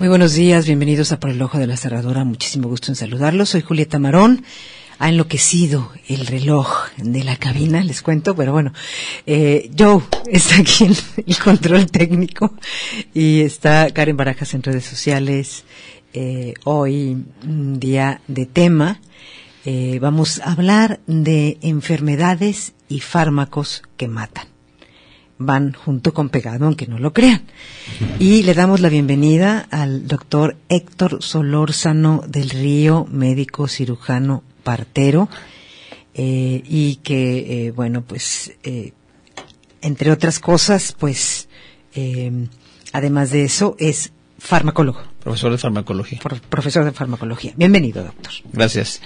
Muy buenos días, bienvenidos a Por el Ojo de la Cerradura. Muchísimo gusto en saludarlos. Soy Julieta Marón. Ha enloquecido el reloj de la cabina, les cuento, pero bueno, eh, Joe está aquí en el control técnico y está Karen Barajas en redes sociales. Eh, hoy, un día de tema. Eh, vamos a hablar de enfermedades y fármacos que matan van junto con pegado, aunque no lo crean. Y le damos la bienvenida al doctor Héctor Solórzano del Río, médico cirujano partero, eh, y que, eh, bueno, pues, eh, entre otras cosas, pues, además de eso, es farmacólogo. Profesor de farmacología. profesor de farmacología. Bienvenido, doctor. Gracias.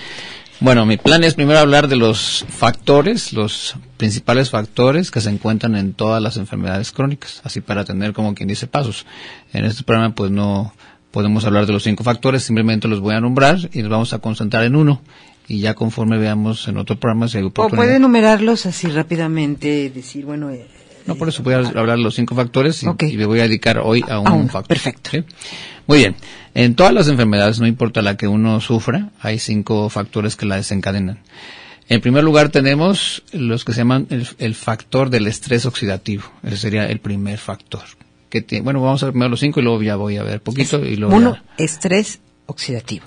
Bueno, mi plan es primero hablar de los factores, los principales factores que se encuentran en todas las enfermedades crónicas, así para tener como quien dice pasos. En este programa pues no podemos hablar de los cinco factores, simplemente los voy a nombrar y nos vamos a concentrar en uno y ya conforme veamos en otro programa si hay oportunidad. O puede enumerarlos así rápidamente, decir, bueno, eh, no, por eso voy a hablar de los cinco factores y, me voy a dedicar hoy a un, factor. Perfecto. Muy bien. En todas las enfermedades, no importa la que uno sufra, hay cinco factores que la desencadenan. En primer lugar tenemos los que se llaman el, factor del estrés oxidativo. Ese sería el primer factor. Que bueno, vamos a ver primero los cinco y luego ya voy a ver poquito. y luego uno, estrés oxidativo.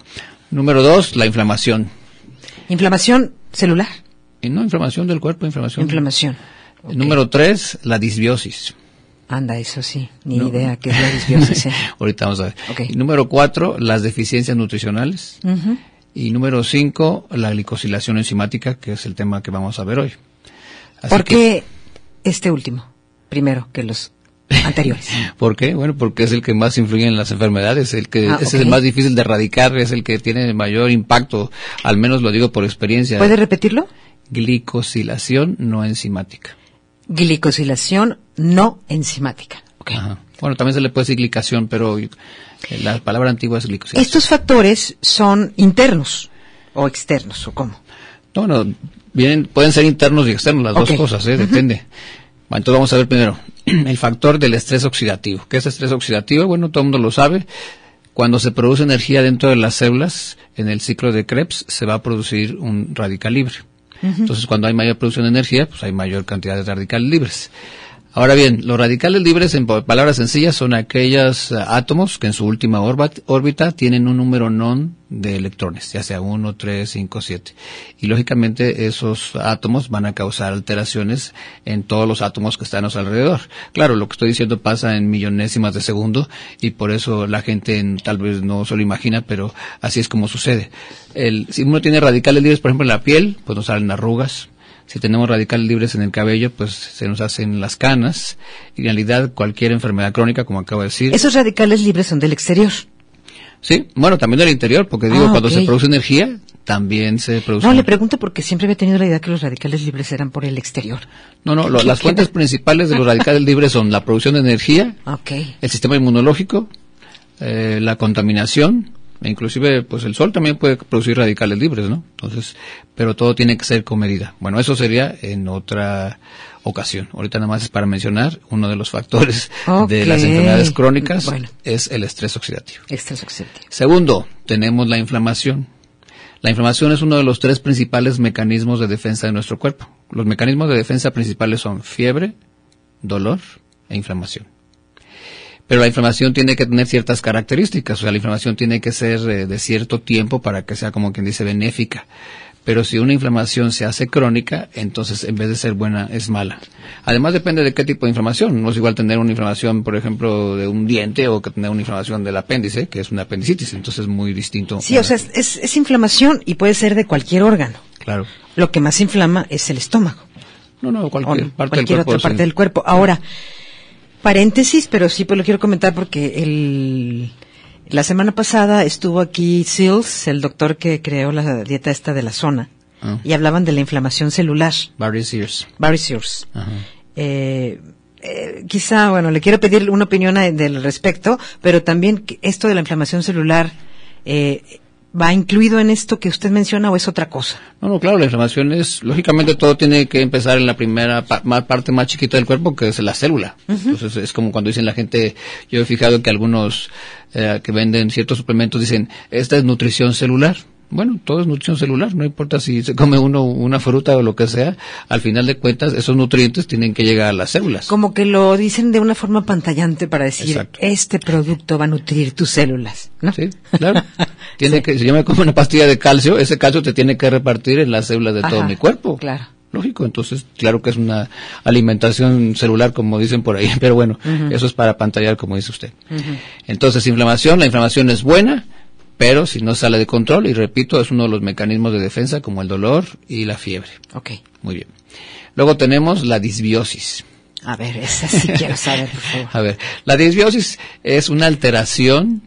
Número dos, la inflamación. Inflamación celular. Y no, inflamación del cuerpo, inflamación. Inflamación. Número tres, la disbiosis. Anda, eso sí, ni idea qué es la disbiosis. ¿eh? Ahorita vamos a ver. Número cuatro, las deficiencias nutricionales. Y número cinco, la glicosilación enzimática, que es el tema que vamos a ver hoy. ¿Por qué este último? Primero que los anteriores. ¿Por qué? Bueno, porque es el que más influye en las enfermedades, el que ah, es el más difícil de erradicar, es el que tiene mayor impacto, al menos lo digo por experiencia. ¿Puede repetirlo? Glicosilación no enzimática glicosilación no enzimática. Bueno, también se le puede decir glicación, pero la palabra antigua es glicosilación. ¿Estos factores son internos o externos o cómo? No, pueden ser internos y externos, las dos cosas, ¿eh? depende. Bueno, Entonces vamos a ver primero el factor del estrés oxidativo. ¿Qué es estrés oxidativo? Bueno, todo el mundo lo sabe. Cuando se produce energía dentro de las células, en el ciclo de Krebs, se va a producir un radical libre. Entonces, cuando hay mayor producción de energía, pues hay mayor cantidad de radicales libres. Ahora bien, los radicales libres, en palabras sencillas, son aquellos eh, átomos que en su última órbita tienen un número non de electrones, ya sea 1, 3, 5, 7. Y lógicamente esos átomos van a causar alteraciones en todos los átomos que están a su alrededor. Claro, lo que estoy diciendo pasa en millonésimas de segundo y por eso la gente tal vez no se lo imagina, pero así es como sucede. El, si uno tiene radicales libres, por ejemplo, en la piel, pues nos salen arrugas, si tenemos radicales libres en el cabello, pues se nos hacen las canas. Y en realidad cualquier enfermedad crónica, como acabo de decir. Esos radicales libres son del exterior. Sí, bueno, también del interior, porque digo, ah, cuando se produce energía, también se produce. No, le pregunto porque siempre había tenido la idea que los radicales libres eran por el exterior. No, no, las fuentes principales de los radicales libres son la producción de energía, el sistema inmunológico, eh, la contaminación, inclusive pues el sol también puede producir radicales libres, ¿no? Entonces, pero todo tiene que ser con medida. Bueno, eso sería en otra ocasión. Ahorita nada más es para mencionar uno de los factores de las enfermedades crónicas es el estrés oxidativo. Estrés oxidativo. Segundo, tenemos la inflamación. La inflamación es uno de los tres principales mecanismos de defensa de nuestro cuerpo. Los mecanismos de defensa principales son fiebre, dolor e inflamación pero la inflamación tiene que tener ciertas características, o sea, la inflamación tiene que ser eh, de cierto tiempo para que sea como quien dice benéfica. Pero si una inflamación se hace crónica, entonces en vez de ser buena es mala. Además depende de qué tipo de inflamación. No es igual tener una inflamación, por ejemplo, de un diente o que tener una inflamación del apéndice, que es una apendicitis. Entonces es muy distinto. Sí, o sea, es, inflamación y puede ser de cualquier órgano. Claro. Lo que más inflama es el estómago. No, no, cualquier, parte, del otra parte del cuerpo. Ahora, Paréntesis, pero sí pues lo quiero comentar porque el, la semana pasada estuvo aquí Sills, el doctor que creó la dieta esta de la zona, ah. y hablaban de la inflamación celular. Barry Sears. Barry Sears. Eh, eh, quizá, bueno, le quiero pedir una opinión del respecto, pero también esto de la inflamación celular, eh, va incluido en esto que usted menciona o es otra cosa? No, no, claro, la inflamación es, lógicamente todo tiene que empezar en la primera parte más chiquita del cuerpo, que es la célula. Entonces es como cuando dicen la gente, yo he fijado que algunos eh, que venden ciertos suplementos dicen, esta es nutrición celular. Bueno, todo es nutrición celular, no importa si se come uno una fruta o lo que sea, al final de cuentas esos nutrientes tienen que llegar a las células. Como que lo dicen de una forma pantallante para decir, este producto va a nutrir tus células, ¿no? Sí, claro. que, si yo me como una pastilla de calcio, ese calcio te tiene que repartir en las células de todo mi cuerpo. Claro. Lógico, entonces, claro que es una alimentación celular, como dicen por ahí, pero bueno, eso es para pantallar, como dice usted. Entonces, inflamación, la inflamación es buena, pero si no sale de control, y repito, es uno de los mecanismos de defensa, como el dolor y la fiebre. Ok. Muy bien. Luego tenemos la disbiosis. A ver, esa sí quiero saber, por favor. A ver, la disbiosis es una alteración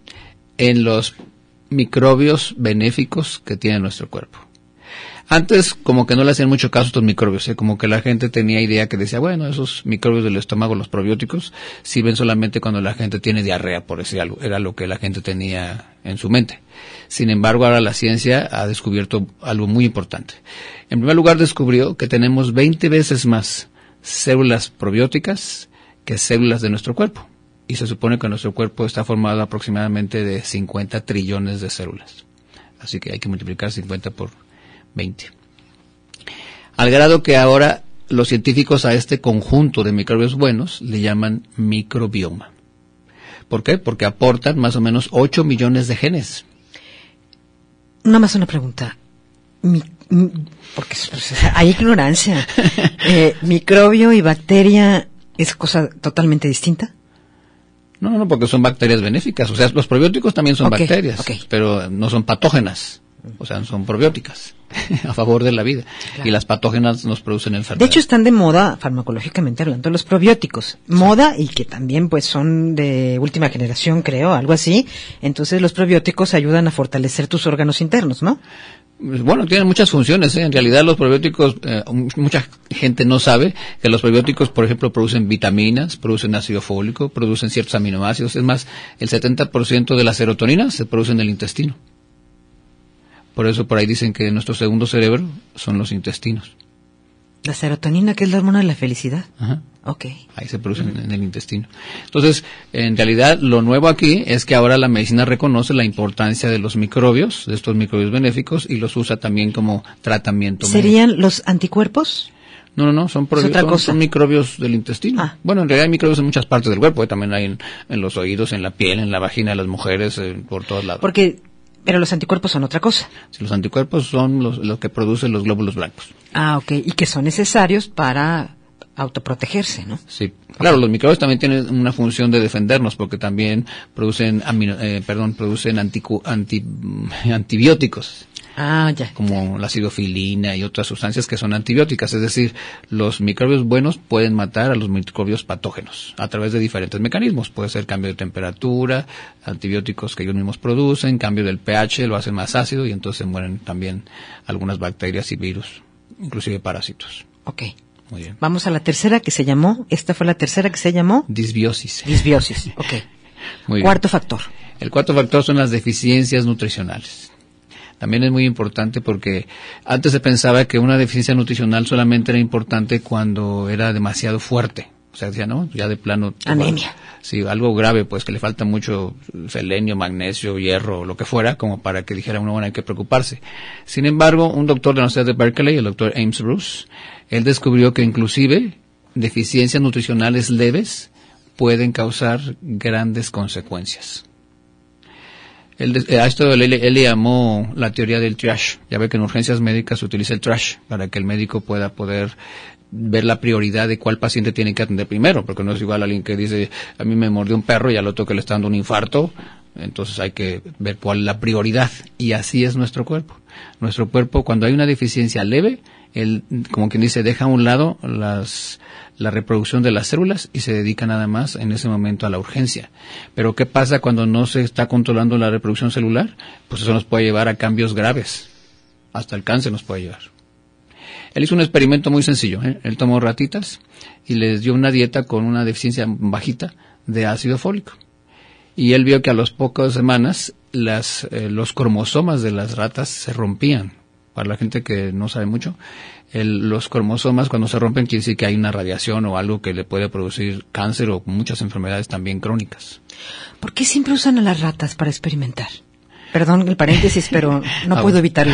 en los microbios benéficos que tiene nuestro cuerpo. Antes como que no le hacían mucho caso a estos microbios, ¿eh? como que la gente tenía idea que decía, bueno, esos microbios del estómago, los probióticos, sirven solamente cuando la gente tiene diarrea, por decir algo, era lo que la gente tenía en su mente. Sin embargo, ahora la ciencia ha descubierto algo muy importante. En primer lugar, descubrió que tenemos 20 veces más células probióticas que células de nuestro cuerpo y se supone que nuestro cuerpo está formado aproximadamente de 50 trillones de células. Así que hay que multiplicar 50 por 20. Al grado que ahora los científicos a este conjunto de microbios buenos le llaman microbioma. ¿Por qué? Porque aportan más o menos 8 millones de genes. Nada más una pregunta. porque pues, hay ignorancia. Eh, ¿Microbio y bacteria es cosa totalmente distinta? No, no, porque son bacterias benéficas. O sea, los probióticos también son bacterias, pero no son patógenas. O sea, son probióticas a favor de la vida. Y las patógenas nos producen enfermedades. De hecho, están de moda, farmacológicamente hablando, los probióticos. Moda y que también pues son de última generación, creo, algo así. Entonces, los probióticos ayudan a fortalecer tus órganos internos, ¿no? Pues, bueno, tienen muchas funciones. ¿eh? En realidad los probióticos, eh, mucha gente no sabe que los probióticos, por ejemplo, producen vitaminas, producen ácido fólico, producen ciertos aminoácidos. Es más, el 70% de la serotonina se produce en el intestino. Por eso por ahí dicen que nuestro segundo cerebro son los intestinos. La serotonina, que es la hormona de la felicidad. Ajá. Ahí se producen en el intestino. Entonces, en realidad, lo nuevo aquí es que ahora la medicina reconoce la importancia de los microbios, de estos microbios benéficos, y los usa también como tratamiento. ¿Serían los anticuerpos? No, no, no, son, son, son microbios del intestino. Ah. Bueno, en realidad hay microbios en muchas partes del cuerpo, ¿eh? también hay en, los oídos, en la piel, en la vagina de las mujeres, eh, por todos lados. Porque pero los anticuerpos son otra cosa. los anticuerpos son lo que producen los glóbulos blancos. Ah, ok. Y que son necesarios para autoprotegerse, ¿no? Sí, claro, los microbios también tienen una función de defendernos porque también producen, eh, perdón, producen mm, antibióticos. Ah, ya. Como la acidofilina y otras sustancias que son antibióticas. Es decir, los microbios buenos pueden matar a los microbios patógenos a través de diferentes mecanismos. Puede ser cambio de temperatura, antibióticos que ellos mismos producen, cambio del pH, lo hacen más ácido y entonces mueren también algunas bacterias y virus, inclusive parásitos. Okay. Vamos a la tercera que se llamó, esta fue la tercera que se llamó. Disbiosis. Disbiosis, ok. Muy cuarto factor. El cuarto factor son las deficiencias nutricionales. También es muy importante porque antes se pensaba que una deficiencia nutricional solamente era importante cuando era demasiado fuerte. O sea, ya no, ya de plano. Anemia. sí, algo grave, pues que le falta mucho selenio, magnesio, hierro, lo que fuera, como para que dijera uno, bueno, hay que preocuparse. Sin embargo, un doctor de la Universidad de Berkeley, el doctor Ames Bruce, él descubrió que inclusive deficiencias nutricionales leves pueden causar grandes consecuencias. Eh, a esto le llamó la teoría del trash. Ya ve que en urgencias médicas se utiliza el trash para que el médico pueda poder ver la prioridad de cuál paciente tiene que atender primero, porque no es igual a alguien que dice, a mí me mordió un perro y al otro que le está dando un infarto, entonces hay que ver cuál es la prioridad. Y así es nuestro cuerpo. Nuestro cuerpo, cuando hay una deficiencia leve, él, como quien dice, deja a un lado la reproducción de las células y se dedica nada más en ese momento a la urgencia. Pero ¿qué pasa cuando no se está controlando la reproducción celular? Pues eso nos puede llevar a cambios graves. Hasta el cáncer nos puede llevar. Él hizo un experimento muy sencillo. ¿eh? Él tomó ratitas y les dio una dieta con una deficiencia bajita de ácido fólico. Y él vio que a las pocas semanas eh, los cromosomas de las ratas se rompían para la gente que no sabe mucho, los cromosomas cuando se rompen quiere decir que hay una radiación o algo que le puede producir cáncer o muchas enfermedades también crónicas. ¿Por qué siempre usan a las ratas para experimentar? Perdón el paréntesis, pero no ah, puedo evitar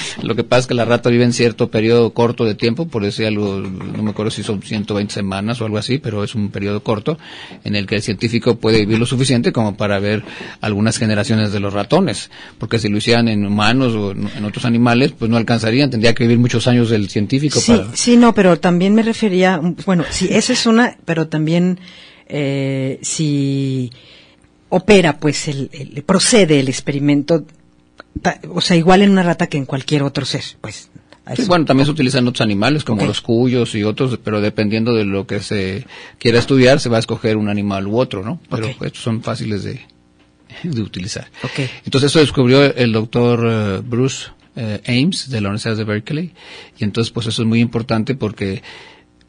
Lo que pasa es que la rata vive en cierto periodo corto de tiempo, por decir algo, no me acuerdo si son 120 semanas o algo así, pero es un periodo corto en el que el científico puede vivir lo suficiente como para ver algunas generaciones de los ratones, porque si lo hicieran en humanos o en otros animales, pues no alcanzarían, tendría que vivir muchos años el científico. Sí, para... sí, no, pero también me refería, bueno, si esa es una, pero también eh, si opera, pues, procede el experimento, o sea, igual en una rata que en cualquier otro ser, pues. bueno, también se utilizan otros animales como los cuyos y otros, pero dependiendo de lo que se quiera estudiar, se va a escoger un animal u otro, ¿no? Pero estos son fáciles de, utilizar. Okay. Entonces eso descubrió el doctor eh, Bruce eh, Ames de la Universidad de Berkeley y entonces pues eso es muy importante porque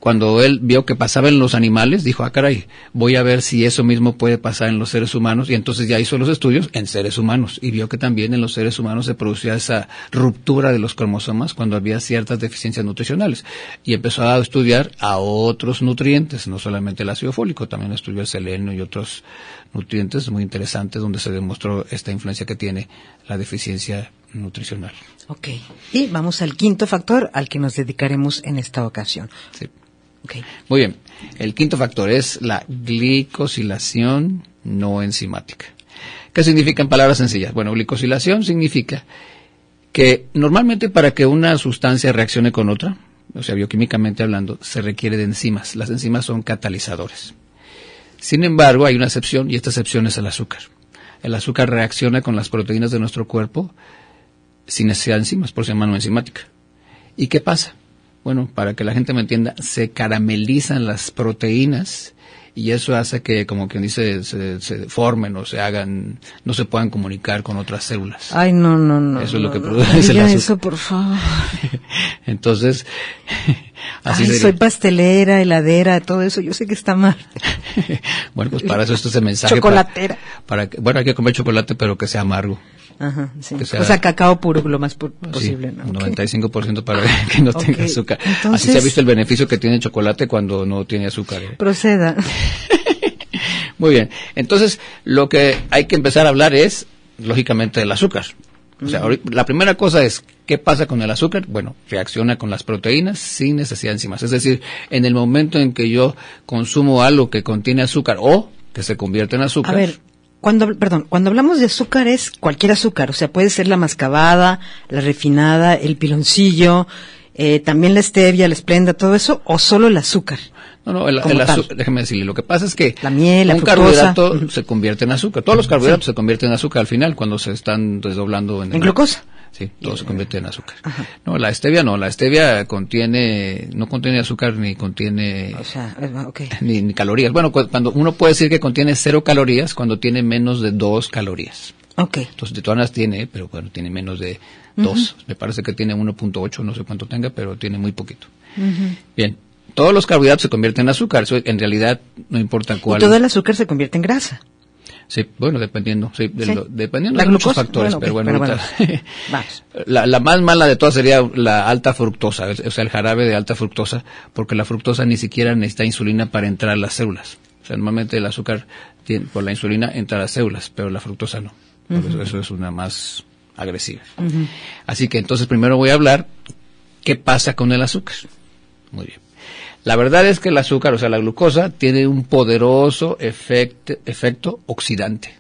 cuando él vio que pasaba en los animales, dijo, ah, caray, voy a ver si eso mismo puede pasar en los seres humanos. Y entonces ya hizo los estudios en seres humanos y vio que también en los seres humanos se producía esa ruptura de los cromosomas cuando había ciertas deficiencias nutricionales. Y empezó a estudiar a otros nutrientes, no solamente el ácido fólico, también estudió el selenio y otros nutrientes muy interesantes donde se demostró esta influencia que tiene la deficiencia nutricional. Ok. Y vamos al quinto factor al que nos dedicaremos en esta ocasión. Sí. Muy bien. El quinto factor es la glicosilación no enzimática. ¿Qué significa en palabras sencillas? Bueno, glicosilación significa que normalmente para que una sustancia reaccione con otra, o sea, bioquímicamente hablando, se requiere de enzimas. Las enzimas son catalizadores. Sin embargo, hay una excepción y esta excepción es el azúcar. El azúcar reacciona con las proteínas de nuestro cuerpo sin necesidad de enzimas, por eso se enzimática. ¿Y qué pasa? bueno, para que la gente me entienda, se caramelizan las proteínas y eso hace que, como quien dice, se, se, formen o se hagan, no se puedan comunicar con otras células. Ay, no, no, no. Eso es lo que produce no, eso, por favor. Entonces, así soy pastelera, heladera, todo eso, yo sé que está mal. bueno, pues para eso este es el mensaje. Chocolatera. para que, bueno, hay que comer chocolate, pero que sea amargo. Ajá, sí. o sea, cacao puro, lo más puro posible. Sí, 95% para que no tenga azúcar. Así se ha visto el beneficio que tiene el chocolate cuando no tiene azúcar. ¿eh? Proceda. Muy bien. Entonces, lo que hay que empezar a hablar es, lógicamente, del azúcar. O sea, la primera cosa es, ¿qué pasa con el azúcar? Bueno, reacciona con las proteínas sin necesidad de enzimas. Es decir, en el momento en que yo consumo algo que contiene azúcar o que se convierte en azúcar. A ver, cuando, perdón, cuando hablamos de azúcar es cualquier azúcar, o sea, puede ser la mascabada, la refinada, el piloncillo, eh, también la stevia, la esplenda, todo eso, o solo el azúcar. No, no, el, azúcar, déjeme decirle, lo que pasa es que la miel, un carbohidrato se convierte en azúcar. Todos los carbohidratos se convierten en azúcar al final cuando se están desdoblando en glucosa sí, todo se convierte en azúcar. No, la stevia no, la stevia contiene, no contiene azúcar ni contiene o sea, okay. ni, ni, calorías. Bueno, cuando uno puede decir que contiene cero calorías cuando tiene menos de dos calorías. Okay. Entonces, de todas las tiene, pero bueno, tiene menos de dos. Me parece que tiene 1.8, no sé cuánto tenga, pero tiene muy poquito. Bien, todos los carbohidratos se convierten en azúcar. en realidad no importa cuál. todo el azúcar se convierte en grasa. Sí, bueno, dependiendo, sí, dependiendo de factores, pero bueno, La, más mala de todas sería la alta fructosa, o sea, el jarabe de alta fructosa, porque la fructosa ni siquiera necesita insulina para entrar a las células. O sea, normalmente el azúcar tiene, por la insulina entra a las células, pero la fructosa no. eso, es una más agresiva. Así que entonces primero voy a hablar qué pasa con el azúcar. Muy bien. La verdad es que el azúcar, o sea, la glucosa, tiene un poderoso efecto, oxidante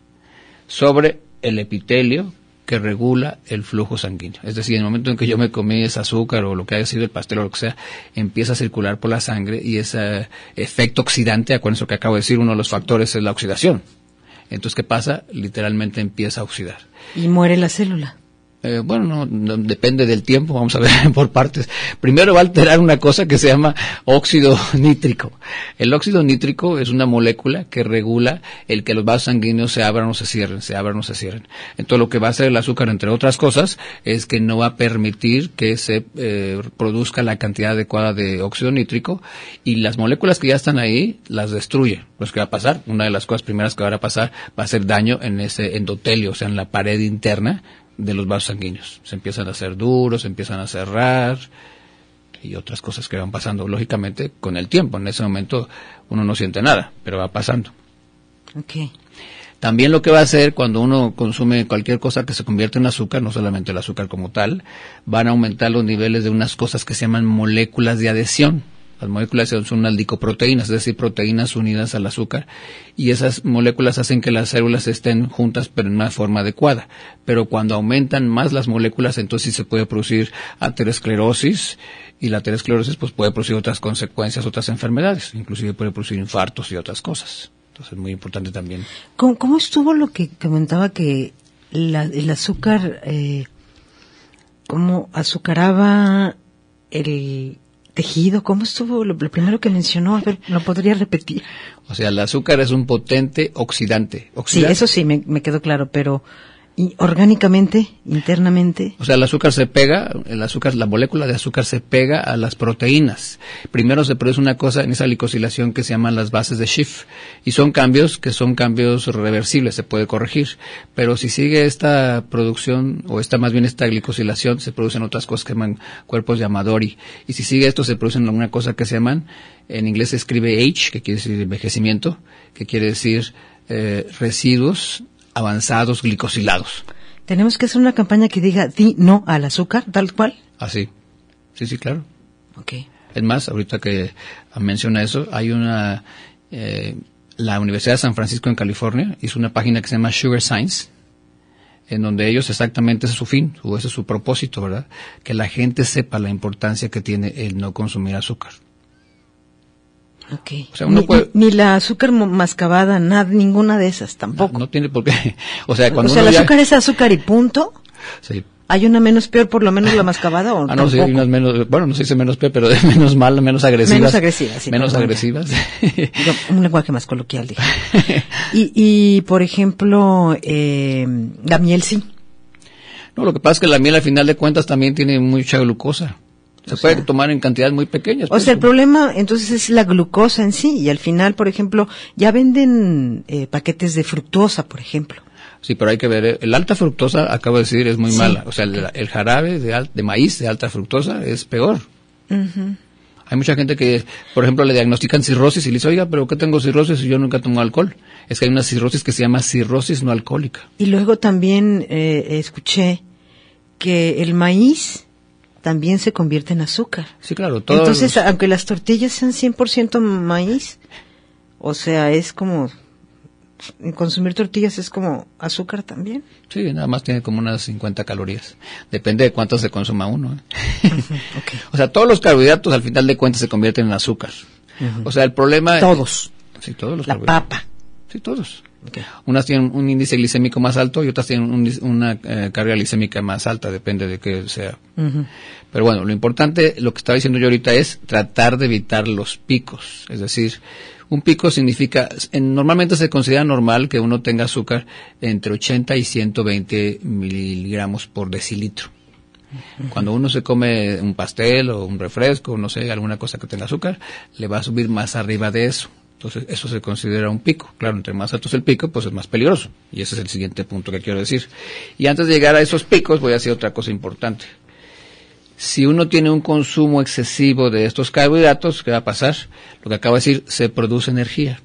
sobre el epitelio que regula el flujo sanguíneo. Es decir, en el momento en que yo me comí ese azúcar o lo que haya sido el pastel o lo que sea, empieza a circular por la sangre y ese efecto oxidante, acuérdense lo que acabo de decir, uno de los factores es la oxidación. Entonces, ¿qué pasa? Literalmente empieza a oxidar. Y muere la célula. Eh, bueno, no, depende del tiempo, vamos a ver por partes. Primero va a alterar una cosa que se llama óxido nítrico. El óxido nítrico es una molécula que regula el que los vasos sanguíneos se abran o se cierren, se abran o se cierren. Entonces lo que va a hacer el azúcar, entre otras cosas, es que no va a permitir que se eh, produzca la cantidad adecuada de óxido nítrico y las moléculas que ya están ahí las destruye. Lo pues, que va a pasar? Una de las cosas primeras que va a pasar va a ser daño en ese endotelio, o sea, en la pared interna de los vasos sanguíneos. Se empiezan a hacer duros, se empiezan a cerrar y otras cosas que van pasando, lógicamente, con el tiempo. En ese momento uno no siente nada, pero va pasando. También lo que va a hacer cuando uno consume cualquier cosa que se convierte en azúcar, no solamente el azúcar como tal, van a aumentar los niveles de unas cosas que se llaman moléculas de adhesión. Las moléculas son unas es decir, proteínas unidas al azúcar, y esas moléculas hacen que las células estén juntas pero en una forma adecuada. Pero cuando aumentan más las moléculas, entonces se puede producir aterosclerosis, y la aterosclerosis pues, puede producir otras consecuencias, otras enfermedades, inclusive puede producir infartos y otras cosas. Entonces es muy importante también. ¿Cómo, estuvo lo que comentaba que el azúcar, eh, cómo azucaraba el, tejido? ¿Cómo estuvo lo, primero que mencionó? A ver, ¿lo podría repetir? O sea, el azúcar es un potente oxidante. ¿Oxidante? Sí, eso sí, me, me quedó claro, pero orgánicamente, internamente. O sea, el azúcar se pega, el azúcar, la molécula de azúcar se pega a las proteínas. Primero se produce una cosa en esa glicosilación que se llaman las bases de Schiff y son cambios que son cambios reversibles, se puede corregir, pero si sigue esta producción o está más bien esta glicosilación se producen otras cosas que llaman cuerpos de Amadori y si sigue esto se producen una cosa que se llaman en inglés se escribe age, que quiere decir envejecimiento, que quiere decir eh, residuos avanzados glicosilados. Tenemos que hacer una campaña que diga di no al azúcar, tal cual. Así. Ah, sí, sí, claro. Ok. Es más, ahorita que menciona eso, hay una. Eh, la Universidad de San Francisco en California hizo una página que se llama Sugar Science, en donde ellos exactamente ese es su fin, o ese es su propósito, ¿verdad? Que la gente sepa la importancia que tiene el no consumir azúcar ni, la azúcar mascabada, nada, ninguna de esas tampoco. No, tiene por qué. O sea, cuando o sea, el azúcar es azúcar y punto. Sí. ¿Hay una menos peor, por lo menos la mascabada? O ah, no, sí, hay unas menos, bueno, no sé si menos peor, pero menos mal, menos agresivas. Menos agresivas, sí. Menos agresivas. un lenguaje más coloquial, dije. Y, y por ejemplo, eh, la miel sí. No, lo que pasa es que la miel al final de cuentas también tiene mucha glucosa. Se puede tomar en cantidades muy pequeñas. O sea, el problema entonces es la glucosa en sí. Y al final, por ejemplo, ya venden eh, paquetes de fructosa, por ejemplo. Sí, pero hay que ver. Eh, el alta fructosa, acabo de decir, es muy mala. O sea, el, jarabe de, maíz de alta fructosa es peor. Hay mucha gente que, por ejemplo, le diagnostican cirrosis y le dice, oiga, pero ¿qué tengo cirrosis si yo nunca tomo alcohol? Es que hay una cirrosis que se llama cirrosis no alcohólica. Y luego también eh, escuché que el maíz también se convierte en azúcar. Sí, claro. Entonces, aunque las tortillas sean 100% maíz, o sea, es como consumir tortillas es como azúcar también. Sí, nada más tiene como unas 50 calorías. Depende de cuántas se consuma uno. ¿eh? o sea, todos los carbohidratos al final de cuentas se convierten en azúcar. O sea, el problema... Todos. Sí, todos los La papa. Sí, todos. Unas tienen un índice glicémico más alto y otras tienen una eh, carga glicémica más alta, depende de qué sea. Pero bueno, lo importante, lo que estaba diciendo yo ahorita es tratar de evitar los picos. Es decir, un pico significa, en, normalmente se considera normal que uno tenga azúcar entre 80 y 120 miligramos por decilitro. Cuando uno se come un pastel o un refresco, no sé, alguna cosa que tenga azúcar, le va a subir más arriba de eso. Entonces, eso se considera un pico. Claro, entre más alto es el pico, pues es más peligroso. Y ese es el siguiente punto que quiero decir. Y antes de llegar a esos picos, voy a decir otra cosa importante. Si uno tiene un consumo excesivo de estos carbohidratos, ¿qué va a pasar? Lo que acabo de decir, se produce energía.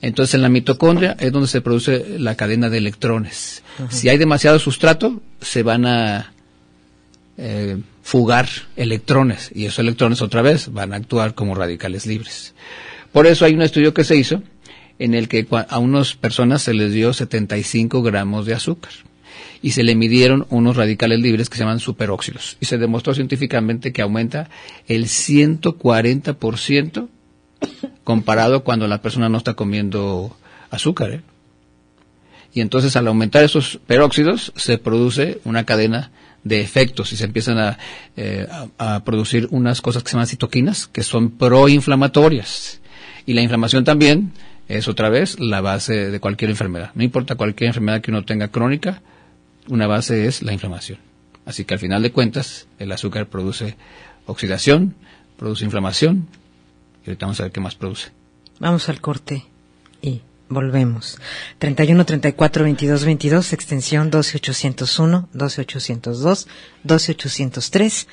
Entonces, en la mitocondria es donde se produce la cadena de electrones. Si hay demasiado sustrato, se van a eh, fugar electrones y esos electrones otra vez van a actuar como radicales libres. Por eso hay un estudio que se hizo en el que a unas personas se les dio 75 gramos de azúcar y se le midieron unos radicales libres que se llaman superóxidos y se demostró científicamente que aumenta el 140% comparado cuando la persona no está comiendo azúcar. ¿eh? Y entonces al aumentar esos peróxidos se produce una cadena de efectos y se empiezan a, eh, a producir unas cosas que se llaman citoquinas, que son proinflamatorias y la inflamación también es otra vez la base de cualquier enfermedad. No importa cualquier enfermedad que uno tenga crónica, una base es la inflamación. Así que al final de cuentas, el azúcar produce oxidación, produce inflamación y ahorita vamos a ver qué más produce. Vamos al corte. Volvemos. 31 34 22 22, extensión 12801, 12802, 12803.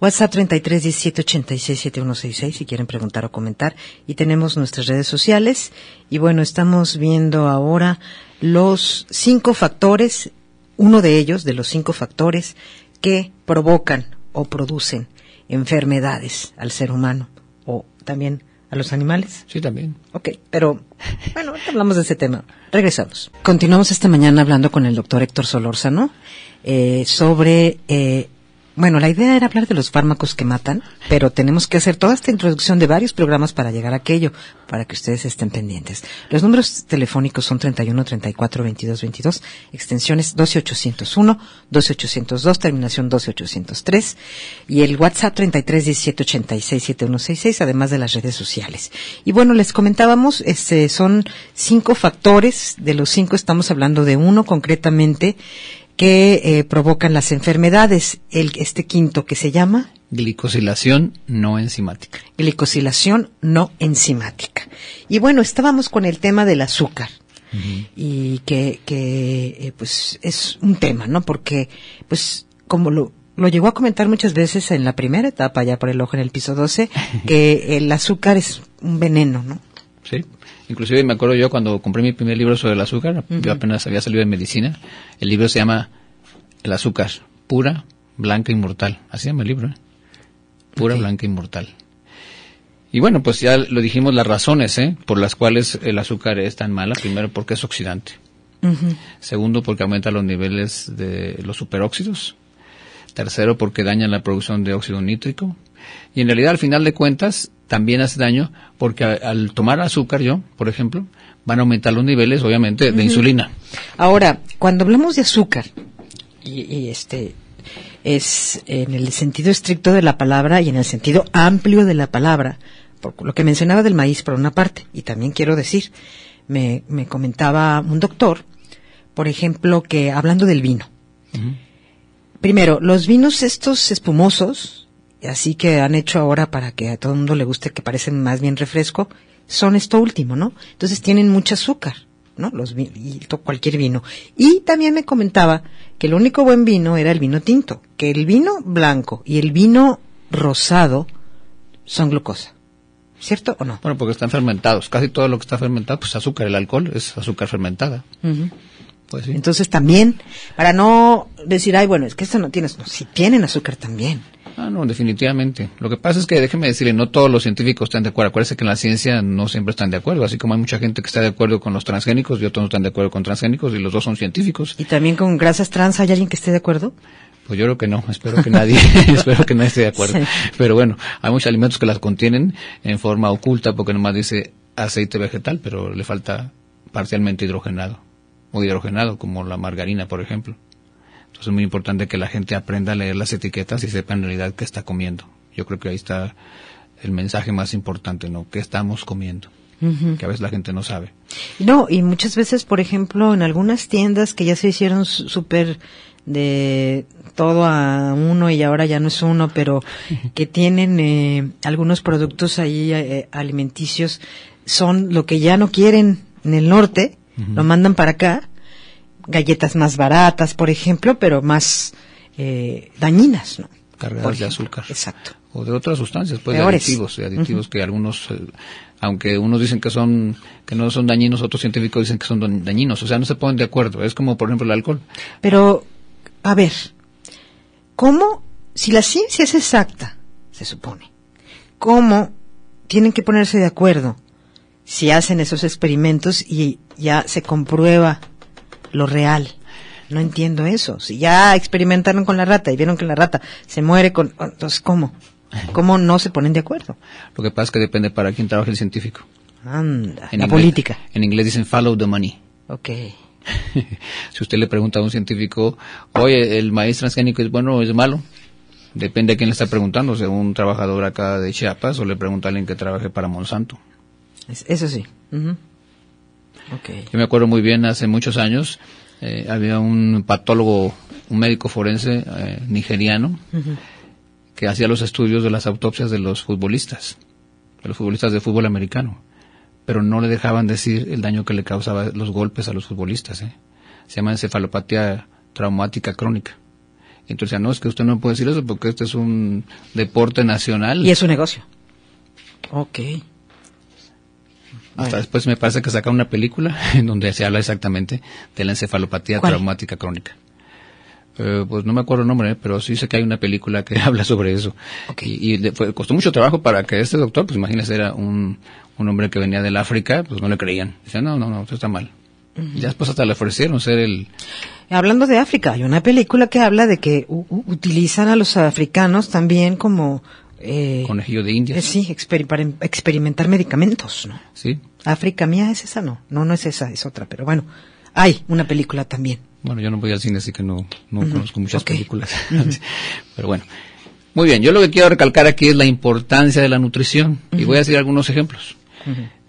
WhatsApp 33 17 86 7166 si quieren preguntar o comentar. Y tenemos nuestras redes sociales. Y bueno, estamos viendo ahora los cinco factores, uno de ellos, de los cinco factores que provocan o producen enfermedades al ser humano o también ¿A los animales? Sí, también. Ok, pero bueno, hablamos de ese tema. Regresamos. Continuamos esta mañana hablando con el doctor Héctor Solórzano eh, sobre eh, bueno, la idea era hablar de los fármacos que matan, pero tenemos que hacer toda esta introducción de varios programas para llegar a aquello, para que ustedes estén pendientes. Los números telefónicos son 31 34 22 22, extensiones 12801, 12802, terminación 12803 y el WhatsApp 33 86 además de las redes sociales. Y bueno, les comentábamos, este, son cinco factores, de los cinco estamos hablando de uno concretamente, que eh, provocan las enfermedades. este quinto que se llama glicosilación no enzimática. Glicosilación no enzimática. Y bueno, estábamos con el tema del azúcar. Y que, que eh, pues es un tema, ¿no? Porque, pues, como lo, lo llegó a comentar muchas veces en la primera etapa, ya por el ojo en el piso 12, que el azúcar es un veneno, ¿no? Sí. Inclusive me acuerdo yo cuando compré mi primer libro sobre el azúcar, yo apenas había salido de medicina, el libro se llama El azúcar, pura, blanca, inmortal. Así se llama el libro, ¿eh? Pura, blanca blanca, inmortal. Y bueno, pues ya lo dijimos las razones ¿eh? por las cuales el azúcar es tan mala. Primero, porque es oxidante. Segundo, porque aumenta los niveles de los superóxidos. Tercero, porque daña la producción de óxido nítrico. Y en realidad, al final de cuentas, también hace daño porque al tomar azúcar yo, por ejemplo, van a aumentar los niveles, obviamente, de insulina. Ahora, cuando hablamos de azúcar, y, este es en el sentido estricto de la palabra y en el sentido amplio de la palabra, por lo que mencionaba del maíz por una parte, y también quiero decir, me, comentaba un doctor, por ejemplo, que hablando del vino, primero, los vinos estos espumosos, así que han hecho ahora para que a todo el mundo le guste, que parecen más bien refresco, son esto último, ¿no? Entonces tienen mucho azúcar, ¿no? Los y cualquier vino. Y también me comentaba que el único buen vino era el vino tinto, que el vino blanco y el vino rosado son glucosa. ¿Cierto o no? Bueno, porque están fermentados. Casi todo lo que está fermentado, pues azúcar, el alcohol es azúcar fermentada. Pues Entonces también, para no decir, ay, bueno, es que esto no tiene, no, si tienen azúcar también. Ah, no, definitivamente. Lo que pasa es que, déjeme decirle, no todos los científicos están de acuerdo. Acuérdese que en la ciencia no siempre están de acuerdo. Así como hay mucha gente que está de acuerdo con los transgénicos y otros no están de acuerdo con transgénicos y los dos son científicos. ¿Y también con grasas trans hay alguien que esté de acuerdo? Pues yo creo que no, espero que nadie, espero que nadie esté de acuerdo. Pero bueno, hay muchos alimentos que las contienen en forma oculta porque nomás dice aceite vegetal, pero le falta parcialmente hidrogenado o hidrogenado como la margarina, por ejemplo es muy importante que la gente aprenda a leer las etiquetas y sepa en realidad qué está comiendo. Yo creo que ahí está el mensaje más importante, ¿no? ¿Qué estamos comiendo? que a veces la gente no sabe. No, y muchas veces, por ejemplo, en algunas tiendas que ya se hicieron súper de todo a uno y ahora ya no es uno, pero que tienen eh, algunos productos ahí eh, alimenticios, son lo que ya no quieren en el norte, lo mandan para acá galletas más baratas, por ejemplo, pero más eh, dañinas, ¿no? Cargadas de azúcar. Exacto. O de otras sustancias, pues, de aditivos, aditivos que algunos, eh, aunque unos dicen que son, que no son dañinos, otros científicos dicen que son dañinos. O sea, no se ponen de acuerdo. Es como, por ejemplo, el alcohol. Pero, a ver, ¿cómo, si la ciencia es exacta, se supone, cómo tienen que ponerse de acuerdo si hacen esos experimentos y ya se comprueba lo real. No entiendo eso. Si ya experimentaron con la rata y vieron que la rata se muere con... Entonces, ¿cómo? ¿Cómo no se ponen de acuerdo? Lo que pasa es que depende para quién trabaje el científico. Anda, en la política. En inglés dicen follow the money. Ok. si usted le pregunta a un científico, oye, ¿el maíz transgénico es bueno o es malo? Depende a quién le está preguntando. O sea, un trabajador acá de Chiapas o le pregunta a alguien que trabaje para Monsanto. Eso sí. mhm yo me acuerdo muy bien, hace muchos años, eh, había un patólogo, un médico forense eh, nigeriano, que hacía los estudios de las autopsias de los futbolistas, de los futbolistas de fútbol americano, pero no le dejaban decir el daño que le causaba los golpes a los futbolistas. ¿eh? Se llama encefalopatía traumática crónica. Entonces, no, es que usted no puede decir eso porque este es un deporte nacional. Y es un negocio. Ok. Hasta después me pasa que saca una película en donde se habla exactamente de la encefalopatía traumática crónica. Eh, pues no me acuerdo el nombre, pero sí sé que hay una película que habla sobre eso. Y, costó mucho trabajo para que este doctor, pues imagínese, era un, hombre que venía del África, pues no le creían. Dicen, no, no, no, esto está mal. Y Ya después hasta le ofrecieron ser el... Hablando de África, hay una película que habla de que utilizan a los africanos también como eh, Conejillo de Indias. Eh, sí, para em-, experimentar medicamentos, ¿no? Sí. África mía es esa, no. No, no es esa, es otra, pero bueno. Hay una película también. Bueno, yo no voy al cine, así que no, no conozco muchas películas. pero bueno. Muy bien, yo lo que quiero recalcar aquí es la importancia de la nutrición. Y voy a decir algunos ejemplos.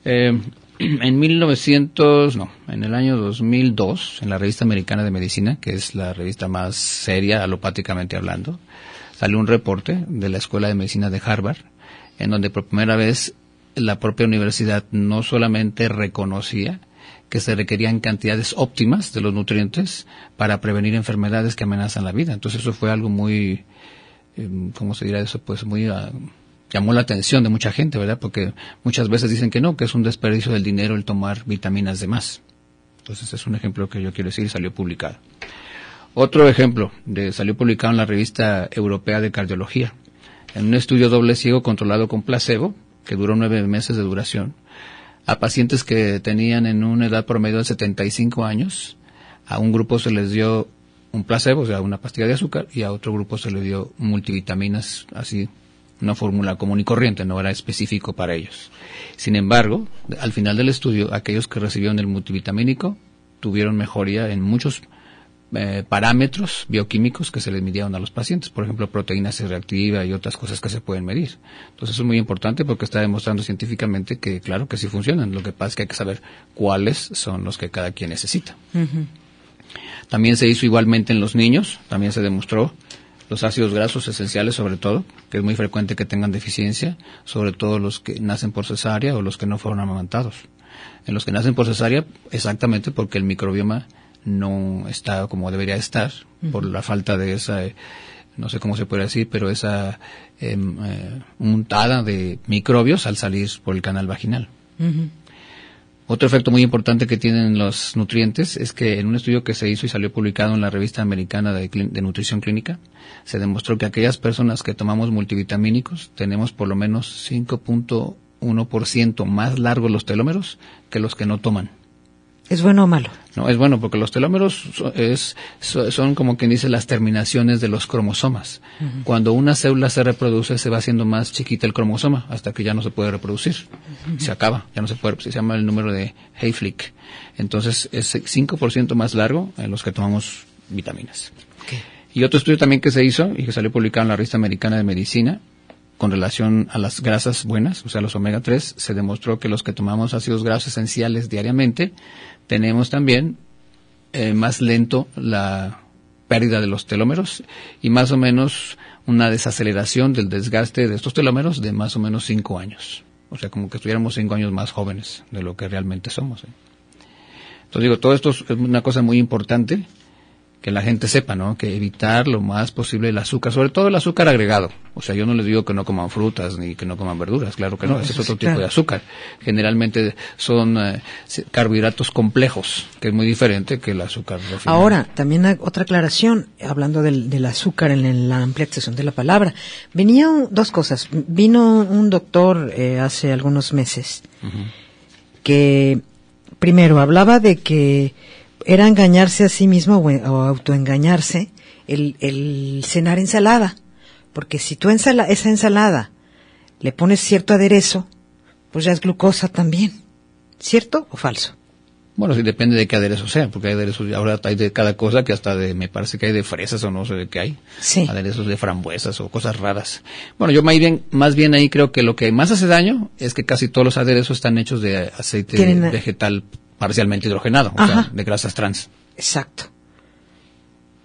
Eh, en 1900, no, en el año 2002, en la revista americana de medicina, que es la revista más seria alopáticamente hablando, salió un reporte de la Escuela de Medicina de Harvard, en donde por primera vez la propia universidad no solamente reconocía que se requerían cantidades óptimas de los nutrientes para prevenir enfermedades que amenazan la vida. Entonces eso fue algo muy, em, ¿cómo se dirá eso? Pues muy... Ah, llamó la atención de mucha gente, ¿verdad? Porque muchas veces dicen que no, que es un desperdicio del dinero el tomar vitaminas de más. Entonces es un ejemplo que yo quiero decir, salió publicado. Otro ejemplo de, salió publicado en la revista europea de cardiología, en un estudio doble ciego controlado con placebo, que duró nueve meses de duración, a pacientes que tenían en una edad promedio de 75 años, a un grupo se les dio un placebo, o sea, una pastilla de azúcar, y a otro grupo se les dio multivitaminas, así, una fórmula común y corriente, no era específico para ellos. Sin embargo, al final del estudio, aquellos que recibieron el multivitamínico tuvieron mejoría en muchos eh, parámetros bioquímicos que se les midieron a los pacientes, por ejemplo, proteína C reactiva y otras cosas que se pueden medir. Entonces eso es muy importante porque está demostrando científicamente que, claro, que sí funcionan. Lo que pasa es que hay que saber cuáles son los que cada quien necesita. También se hizo igualmente en los niños, también se demostró los ácidos grasos esenciales sobre todo, que es muy frecuente que tengan deficiencia, sobre todo los que nacen por cesárea o los que no fueron amamantados. En los que nacen por cesárea, exactamente porque el microbioma no está como debería estar por la falta de esa eh, no sé cómo se puede decir, pero esa em, eh, untada de microbios al salir por el canal vaginal. Otro efecto muy importante que tienen los nutrientes es que en un estudio que se hizo y salió publicado en la revista americana de, de nutrición clínica, se demostró que aquellas personas que tomamos multivitamínicos tenemos por lo menos 5.1% más largos los telómeros que los que no toman. ¿Es bueno o malo? No, es bueno porque los telómeros son, es, son como quien dice las terminaciones de los cromosomas. Cuando una célula se reproduce, se va haciendo más chiquita el cromosoma hasta que ya no se puede reproducir. Se acaba, ya no se puede. Se llama el número de Hayflick. Entonces es 5% más largo en los que tomamos vitaminas. Y otro estudio también que se hizo y que salió publicado en la revista americana de medicina con relación a las grasas buenas, o sea, los omega 3, se demostró que los que tomamos ácidos grasos esenciales diariamente, tenemos también eh, más lento la pérdida de los telómeros y más o menos una desaceleración del desgaste de estos telómeros de más o menos 5 años. O sea, como que estuviéramos 5 años más jóvenes de lo que realmente somos. ¿eh? Entonces digo, todo esto es una cosa muy importante que la gente sepa, ¿no? Que evitar lo más posible el azúcar, sobre todo el azúcar agregado. O sea, yo no les digo que no coman frutas ni que no coman verduras, claro que no, es otro tipo de azúcar. Generalmente son eh, carbohidratos complejos, que es muy diferente que el azúcar refinado. Ahora, también otra aclaración, hablando del, azúcar en, la amplia extensión de la palabra. Venía dos cosas. Vino un doctor eh, hace algunos meses que, primero, hablaba de que era engañarse a sí mismo o, autoengañarse el, cenar ensalada. Porque si tú esa ensalada le pones cierto aderezo, pues ya es glucosa también. ¿Cierto o falso? Bueno, sí, depende de qué aderezo sea, porque hay aderezos, ahora hay de cada cosa que hasta de, me parece que hay de fresas o no sé de qué hay. Aderezos de frambuesas o cosas raras. Bueno, yo más bien, más bien ahí creo que lo que más hace daño es que casi todos los aderezos están hechos de aceite vegetal parcialmente hidrogenado, o sea, de grasas trans. Exacto.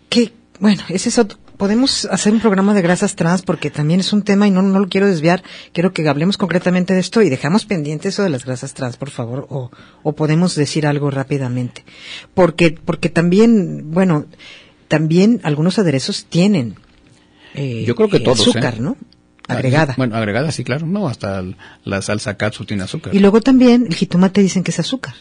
Que, bueno, ese es otro, podemos hacer un programa de grasas trans porque también es un tema y no, lo quiero desviar. Quiero que hablemos concretamente de esto y dejamos pendiente eso de las grasas trans, por favor, o, o podemos decir algo rápidamente. Porque, porque también, bueno, también algunos aderezos tienen eh, eh, ¿eh? azúcar, ¿no? Ah, agregada. Bueno, agregada, sí, claro, no, hasta la salsa katsu tiene azúcar. Y luego también el jitomate dicen que es azúcar.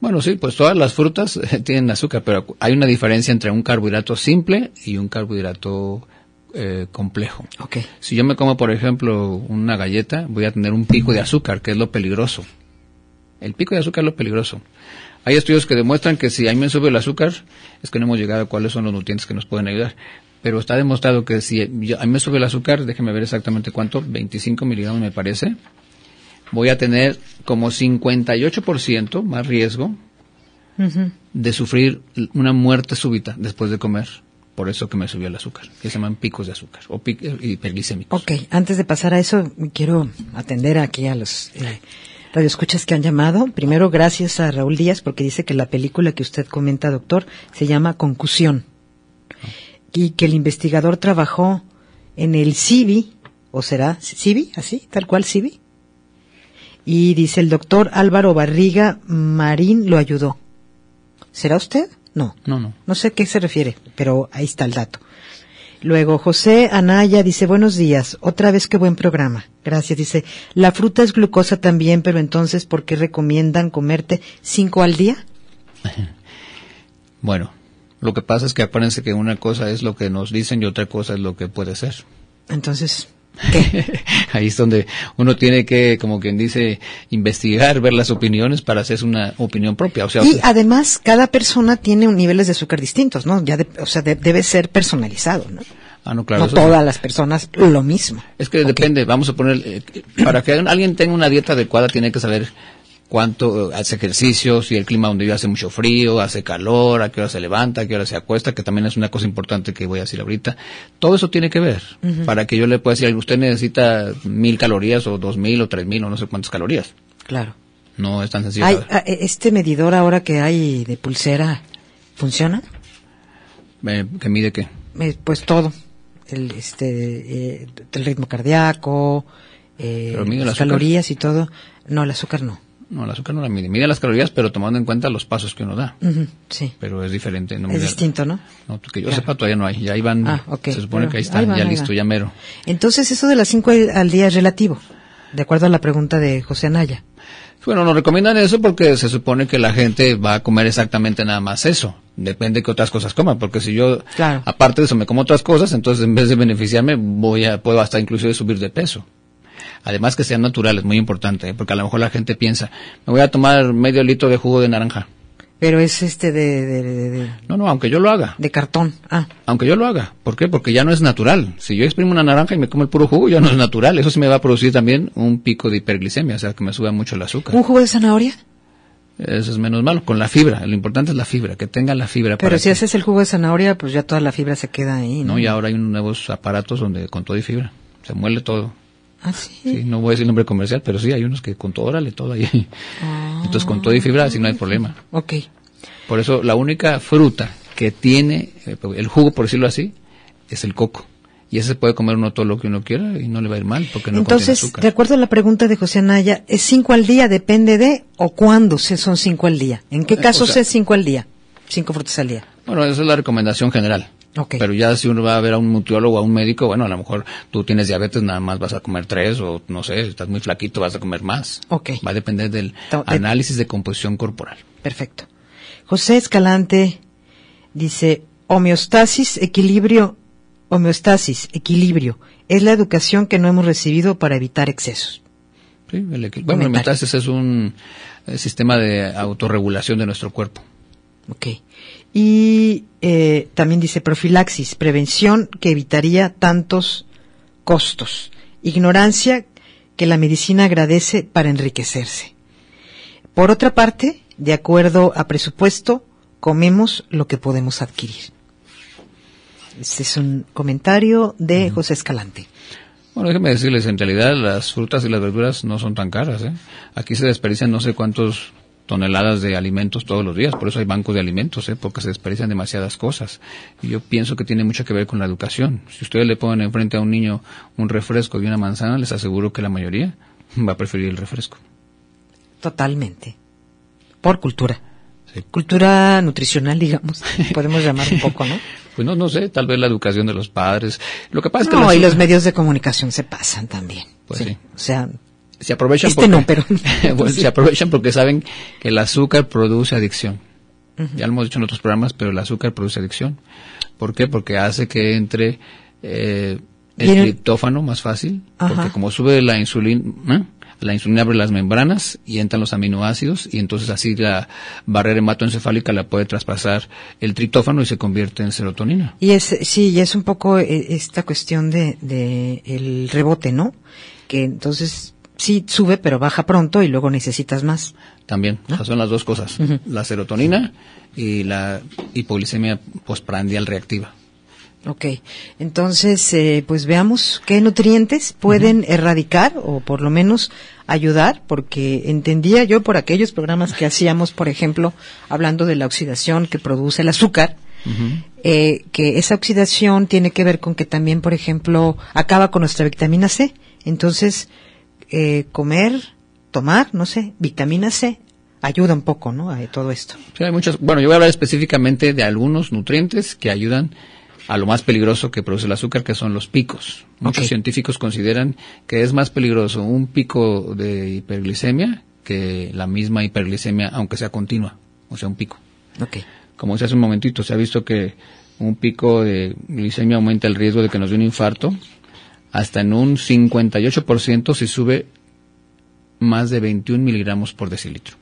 Bueno, sí, pues todas las frutas tienen azúcar, pero hay una diferencia entre un carbohidrato simple y un carbohidrato eh, complejo. Ok. Si yo me como, por ejemplo, una galleta, voy a tener un pico de azúcar, que es lo peligroso. El pico de azúcar es lo peligroso. Hay estudios que demuestran que si a mí me sube el azúcar, es que no hemos llegado a cuáles son los nutrientes que nos pueden ayudar. Pero está demostrado que si a mí me sube el azúcar, déjeme ver exactamente cuánto, 25 miligramos me parece, voy a tener como 58% más riesgo de sufrir una muerte súbita después de comer. Por eso que me subió el azúcar, que se llaman picos de azúcar o hiperglicémicos. Ok, antes de pasar a eso, quiero atender aquí a los eh, radioescuchas que han llamado. Primero, gracias a Raúl Díaz porque dice que la película que usted comenta, doctor, se llama Concusión. Ah. Y que el investigador trabajó en el CIVI, o será CIVI, así, tal cual CIVI, y dice el doctor Álvaro Barriga Marín lo ayudó. ¿Será usted? No. No, no. sé a qué se refiere, pero ahí está el dato. Luego José Anaya dice, buenos días, otra vez qué buen programa. Gracias, dice, la fruta es glucosa también, pero entonces, ¿por qué recomiendan comerte cinco al día? Bueno, lo que pasa es que aparece que una cosa es lo que nos dicen y otra cosa es lo que puede ser. Entonces, Ahí es donde uno tiene que, como quien dice, investigar, ver las opiniones para hacerse una opinión propia. O sea, y además, cada persona tiene niveles de azúcar distintos, ¿no? Ya o sea, debe ser personalizado, ¿no? Ah, no, claro, no todas las personas lo mismo. Es que depende, vamos a poner, eh, para que alguien tenga una dieta adecuada tiene que saber cuánto hace ejercicio, si el clima donde yo hace mucho frío, hace calor, a qué hora se levanta, a qué hora se acuesta, que también es una cosa importante que voy a decir ahorita. Todo eso tiene que ver para que yo le pueda decir, usted necesita mil calorías o dos mil o tres mil o no sé cuántas calorías. Claro. No es tan sencillo. Ah, eh, ¿Este medidor ahora que hay de pulsera funciona? Eh, ¿Que mide qué? Eh, pues todo. El, este, el ritmo cardíaco, las calorías y todo. No, el azúcar no. No, el azúcar no la mide. Mide las calorías, pero tomando en cuenta los pasos que uno da. sí. Pero es diferente. No es distinto, ¿no? No, que yo sepa todavía no hay. Ya iban, ah, se supone que ahí están, ya listo, ya mero. Entonces, eso de las 5 al día es relativo, de acuerdo a la pregunta de José Anaya. Bueno, nos recomiendan eso porque se supone que la gente va a comer exactamente nada más eso. Depende que otras cosas coma, porque si yo, aparte de eso, me como otras cosas, entonces en vez de beneficiarme, voy a, puedo hasta inclusive subir de peso. Además que sean naturales, muy importante, ¿eh? porque a lo mejor la gente piensa, me voy a tomar medio litro de jugo de naranja. Pero es este de, No, no, aunque yo lo haga. De cartón, ah. Aunque yo lo haga. ¿Por qué? Porque ya no es natural. Si yo exprimo una naranja y me como el puro jugo, ya no es natural. Eso sí me va a producir también un pico de hiperglicemia, o sea, que me suba mucho el azúcar. ¿Un jugo de zanahoria? Eso es menos malo, con la fibra. Lo importante es la fibra, que tenga la fibra. Pero si haces el jugo de zanahoria, pues ya toda la fibra se queda ahí. ¿no? no, y ahora hay unos nuevos aparatos donde con todo y fibra. Se muele todo. Ah, no voy a decir nombre comercial, pero sí hay unos que con todo, órale, todo ahí. Ah. Entonces con todo y fibra así no hay problema. Ok. Por eso la única fruta que tiene eh, el jugo, por decirlo así, es el coco. Y ese puede comer uno todo lo que uno quiera y no le va a ir mal porque no Entonces, contiene azúcar. de acuerdo a la pregunta de José Anaya, ¿es cinco al día? Depende de o cuándo se son cinco al día. ¿En qué eh, caso es cinco al día? Cinco frutas al día. Bueno, esa es la recomendación general. Pero ya si uno va a ver a un nutriólogo o a un médico, bueno, a lo mejor tú tienes diabetes, nada más vas a comer tres o no sé, estás muy flaquito, vas a comer más. Okay. Va a depender del análisis de composición corporal. Perfecto. José Escalante dice, homeostasis, equilibrio, homeostasis, equilibrio, es la educación que no hemos recibido para evitar excesos. Sí, el bueno, homeostasis es un eh, sistema de autorregulación de nuestro cuerpo. Ok. Y eh, también dice profilaxis, prevención que evitaría tantos costos. Ignorancia que la medicina agradece para enriquecerse. Por otra parte, de acuerdo a presupuesto, comemos lo que podemos adquirir. Este es un comentario de José Escalante. Bueno, déjenme decirles, en realidad las frutas y las verduras no son tan caras. ¿eh? Aquí se desperdician no sé cuántos toneladas de alimentos todos los días, por eso hay bancos de alimentos, ¿eh? porque se desperdician demasiadas cosas. Y yo pienso que tiene mucho que ver con la educación. Si ustedes le ponen enfrente a un niño un refresco y una manzana, les aseguro que la mayoría va a preferir el refresco. Totalmente. Por cultura. Cultura nutricional, digamos, podemos llamar un poco, ¿no? Pues no, no sé, tal vez la educación de los padres. Lo que pasa es que... y los medios de comunicación se pasan también. Pues sí. O sea, se aprovechan este porque, se aprovechan porque saben que el azúcar produce adicción. Ya lo hemos dicho en otros programas, pero el azúcar produce adicción. ¿Por qué? Porque hace que entre eh, el, triptófano más fácil, porque como sube la insulina, ¿eh? la insulina abre las membranas y entran los aminoácidos y entonces así la barrera hematoencefálica la puede traspasar el triptófano y se convierte en serotonina. Y es, sí, y es un poco eh, esta cuestión de, de el rebote, ¿no? Que entonces sí sube, pero baja pronto y luego necesitas más. También, son las dos cosas, la serotonina y la hipoglicemia postprandial reactiva. Ok, entonces, eh, pues veamos qué nutrientes pueden erradicar o por lo menos ayudar, porque entendía yo por aquellos programas que hacíamos, por ejemplo, hablando de la oxidación que produce el azúcar, eh, que esa oxidación tiene que ver con que también, por ejemplo, acaba con nuestra vitamina C. Entonces, eh, comer, tomar, no sé, vitamina C, ayuda un poco, ¿no? A todo esto. hay muchas. Bueno, yo voy a hablar específicamente de algunos nutrientes que ayudan a lo más peligroso que produce el azúcar, que son los picos. Muchos científicos consideran que es más peligroso un pico de hiperglicemia que la misma hiperglicemia, aunque sea continua, o sea, un pico. Okay. Como decía hace un momentito, se ha visto que un pico de glicemia aumenta el riesgo de que nos dé un infarto, hasta en un 58% si sube más de 21 miligramos por decilitro.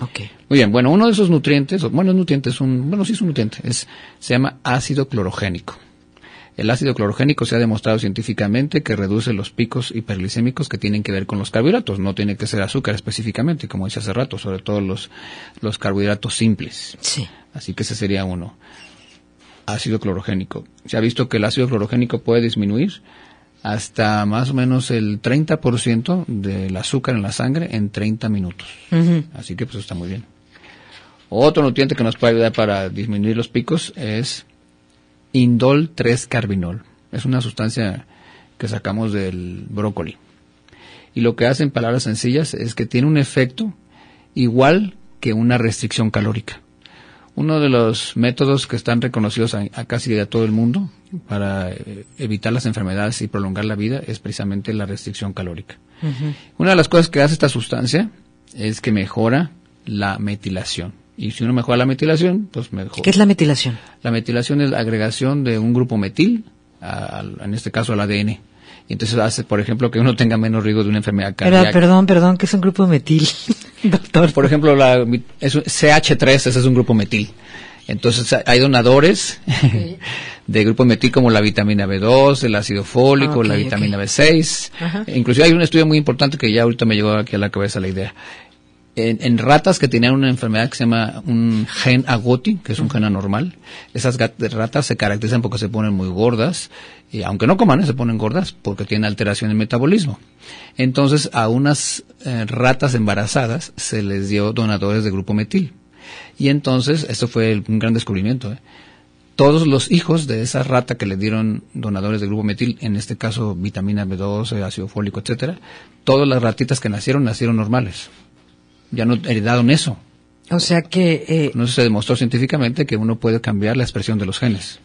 Okay. Muy bien, bueno, uno de esos nutrientes, bueno, es un, bueno, sí es un nutriente, es, se llama ácido clorogénico. El ácido clorogénico se ha demostrado científicamente que reduce los picos hiperglicémicos que tienen que ver con los carbohidratos. No tiene que ser azúcar específicamente, como dije hace rato, sobre todo los, los carbohidratos simples. Sí. Así que ese sería uno. Ácido clorogénico. Se ha visto que el ácido clorogénico puede disminuir hasta más o menos el 30% del azúcar en la sangre en 30 minutos. Así que pues está muy bien. Otro nutriente que nos puede ayudar para disminuir los picos es indol 3-carbinol. Es una sustancia que sacamos del brócoli. Y lo que hace en palabras sencillas es que tiene un efecto igual que una restricción calórica. Uno de los métodos que están reconocidos a, casi a todo el mundo para eh, evitar las enfermedades y prolongar la vida es precisamente la restricción calórica. Una de las cosas que hace esta sustancia es que mejora la metilación. Y si uno mejora la metilación, pues mejora. ¿Qué es la metilación? La metilación es la agregación de un grupo metil, en este caso al ADN. Y entonces hace, por ejemplo, que uno tenga menos riesgo de una enfermedad cardíaca. perdón, perdón, ¿qué es un grupo metil. Doctor. Por ejemplo, la, CH3, ese es un grupo metil. Entonces hay donadores de grupo metil como la vitamina B2, el ácido fólico, la vitamina B6. Inclusive hay un estudio muy importante que ya ahorita me llegó aquí a la cabeza la idea en, ratas que tenían una enfermedad que se llama un gen agoti, que es un gen anormal. Esas ratas se caracterizan porque se ponen muy gordas, y aunque no coman, ¿eh? se ponen gordas porque tienen alteración en el metabolismo. Entonces, a unas eh, ratas embarazadas se les dio donadores de grupo metil. Y entonces, esto fue un gran descubrimiento. ¿eh? todos los hijos de esa rata que le dieron donadores de grupo metil, en este caso vitamina B12, ácido fólico, etcétera, todas las ratitas que nacieron nacieron normales ya no heredaron eso. O sea que... Eh, no se demostró científicamente que uno puede cambiar la expresión de los genes.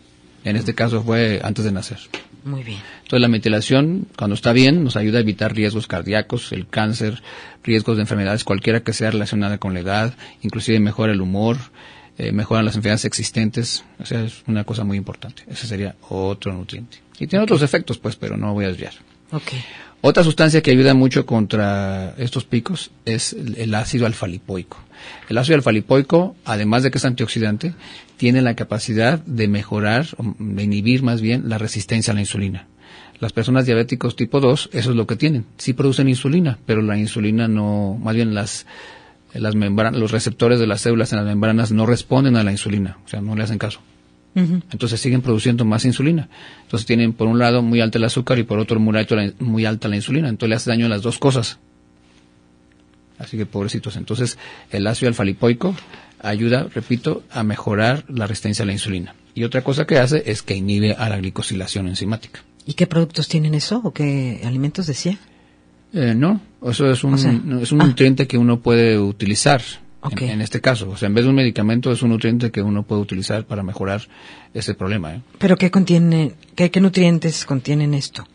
En este caso fue antes de nacer. Muy bien. Entonces la metilación, cuando está bien, nos ayuda a evitar riesgos cardíacos, el cáncer, riesgos de enfermedades cualquiera que sea relacionada con la edad, inclusive mejora el humor, eh, mejora las enfermedades existentes. O sea, es una cosa muy importante. Ese sería otro nutriente. Y tiene otros efectos, pues, pero no voy a desviar. Ok. Otra sustancia que ayuda mucho contra estos picos es el ácido alfalipoico. El ácido alfalipoico, además de que es antioxidante, tiene la capacidad de mejorar, de inhibir más bien, la resistencia a la insulina. Las personas diabéticos tipo 2, eso es lo que tienen. Sí producen insulina, pero la insulina no, más bien las, las membranas, los receptores de las células en las membranas no responden a la insulina, o sea, no le hacen caso. Entonces siguen produciendo más insulina. Entonces tienen por un lado muy alta el azúcar y por otro muy, muy alta la insulina. Entonces le hace daño a las dos cosas. Así que pobrecitos. Entonces el ácido alfalipoico ayuda, repito, a mejorar la resistencia a la insulina. Y otra cosa que hace es que inhibe a la glicosilación enzimática. ¿Y qué productos tienen eso o qué alimentos decía? Eh, no, eso es un, es un ah. nutriente que uno puede utilizar. En, este caso, o sea, en vez de un medicamento es un nutriente que uno puede utilizar para mejorar ese problema. ¿eh? Pero qué contiene, qué, nutrientes contienen esto?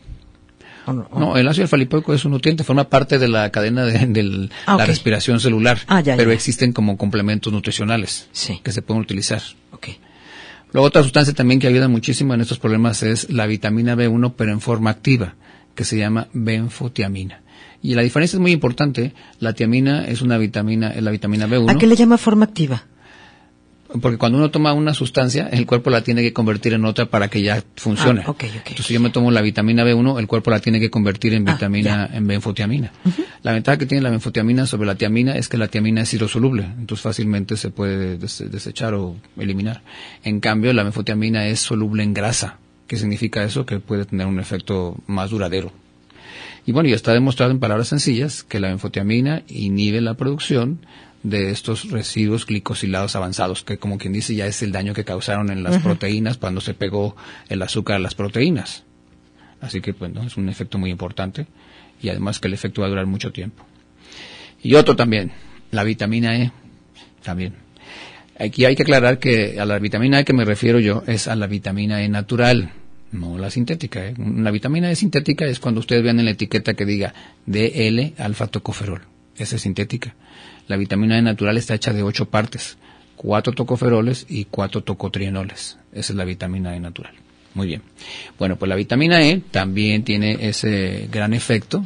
no, el ácido alfa es un nutriente, forma parte de la cadena de, ah, la respiración celular, ah, pero existen como complementos nutricionales que se pueden utilizar. Okay. Luego otra sustancia también que ayuda muchísimo en estos problemas es la vitamina B1, pero en forma activa, que se llama benfotiamina. Y la diferencia es muy importante. La tiamina es una vitamina, es la vitamina B1. ¿A qué le llama forma activa? Porque cuando uno toma una sustancia, el cuerpo la tiene que convertir en otra para que ya funcione. Ah, entonces, si yo me tomo la vitamina B1, el cuerpo la tiene que convertir en ah, vitamina, en benfotiamina. La ventaja que tiene la benfotiamina sobre la tiamina es que la tiamina es hidrosoluble, entonces fácilmente se puede desechar o eliminar. En cambio, la benfotiamina es soluble en grasa. ¿Qué significa eso? Que puede tener un efecto más duradero y bueno, ya está demostrado en palabras sencillas que la enfotiamina inhibe la producción de estos residuos glicosilados avanzados, que como quien dice ya es el daño que causaron en las proteínas cuando se pegó el azúcar a las proteínas. Así que bueno, es un efecto muy importante y además que el efecto va a durar mucho tiempo. Y otro también, la vitamina E también. Aquí hay que aclarar que a la vitamina E que me refiero yo es a la vitamina E natural, no la sintética. ¿eh? La vitamina E sintética es cuando ustedes vean en la etiqueta que diga DL-alfa-tocoferol. Esa es sintética. La vitamina E natural está hecha de ocho partes, cuatro tocoferoles y cuatro tocotrienoles. Esa es la vitamina E natural. Muy bien. Bueno, pues la vitamina E también tiene ese gran efecto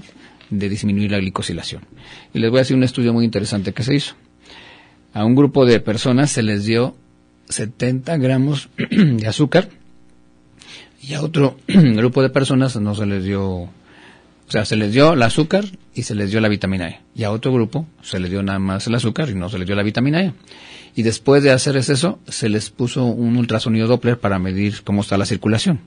de disminuir la glicosilación. Y les voy a decir un estudio muy interesante que se hizo. A un grupo de personas se les dio 70 gramos de azúcar y a otro grupo de personas no se les dio, o sea, se les dio el azúcar y se les dio la vitamina E. Y a otro grupo se les dio nada más el azúcar y no se les dio la vitamina E. Y después de hacer eso, se les puso un ultrasonido Doppler para medir cómo está la circulación.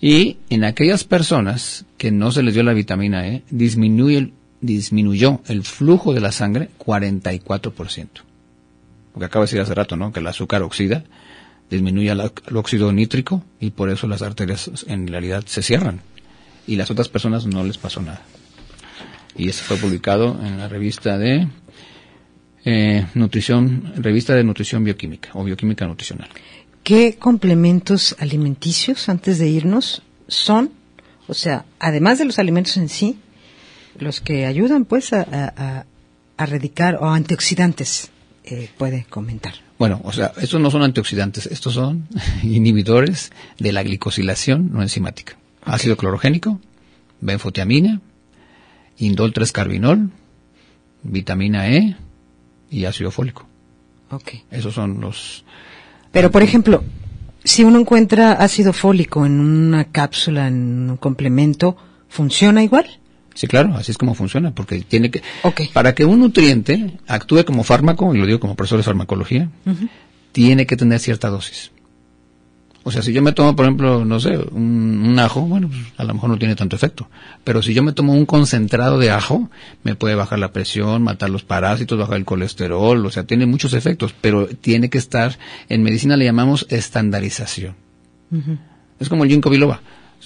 Y en aquellas personas que no se les dio la vitamina E, disminuyó el flujo de la sangre 44%. Porque acaba de decir hace rato, ¿no? Que el azúcar oxida disminuye el, óxido nítrico y por eso las arterias en realidad se cierran. Y las otras personas no les pasó nada. Y esto fue publicado en la revista de eh, Nutrición, revista de Nutrición Bioquímica o Bioquímica Nutricional. ¿Qué complementos alimenticios, antes de irnos, son, o sea, además de los alimentos en sí, los que ayudan pues a, a, a o antioxidantes? Eh, puede comentar. Bueno, o sea, estos no son antioxidantes, estos son inhibidores de la glicosilación no enzimática. Ácido clorogénico, benfotiamina, indol 3-carbinol, vitamina E y ácido fólico. Ok. Esos son los... Pero, por ejemplo, si uno encuentra ácido fólico en una cápsula, en un complemento, ¿funciona igual? Sí, claro, así es como funciona, porque tiene que... Para que un nutriente actúe como fármaco, y lo digo como profesor de farmacología, tiene que tener cierta dosis. O sea, si yo me tomo, por ejemplo, no sé, un, ajo, bueno, pues, a lo mejor no tiene tanto efecto. Pero si yo me tomo un concentrado de ajo, me puede bajar la presión, matar los parásitos, bajar el colesterol, o sea, tiene muchos efectos, pero tiene que estar, en medicina le llamamos estandarización. Es como el ginkgo biloba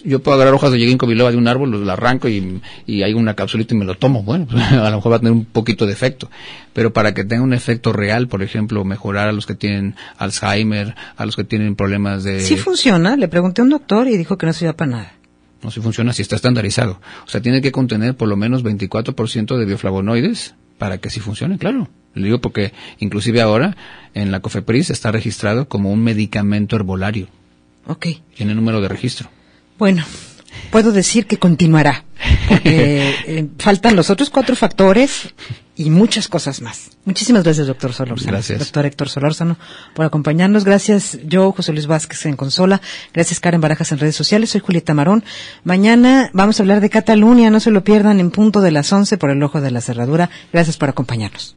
yo puedo agarrar hojas de yeguín biloba de un árbol, lo arranco y, hay una capsulita y me lo tomo. Bueno, pues, a lo mejor va a tener un poquito de efecto. Pero para que tenga un efecto real, por ejemplo, mejorar a los que tienen Alzheimer, a los que tienen problemas de... Sí funciona. Le pregunté a un doctor y dijo que no sirve para nada. No si funciona si está estandarizado. O sea, tiene que contener por lo menos 24% de bioflavonoides para que sí funcione, claro. Le digo porque inclusive ahora en la COFEPRIS está registrado como un medicamento herbolario. Ok. Tiene número de registro. Bueno, puedo decir que continuará, porque eh, faltan los otros cuatro factores y muchas cosas más. Muchísimas gracias, doctor Solórzano. Gracias. Doctor Héctor Solórzano, por acompañarnos. Gracias yo, José Luis Vázquez en Consola. Gracias, Karen Barajas en redes sociales. Soy Julieta Marón. Mañana vamos a hablar de Cataluña. No se lo pierdan en punto de las Once por el ojo de la cerradura. Gracias por acompañarnos.